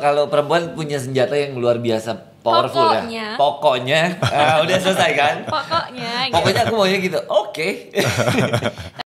Kalau perempuan punya senjata yang luar biasa powerful pokoknya. ya. Pokoknya. Uh, udah selesai kan? Pokoknya. Gitu. Pokoknya aku maunya gitu. Oke. Okay.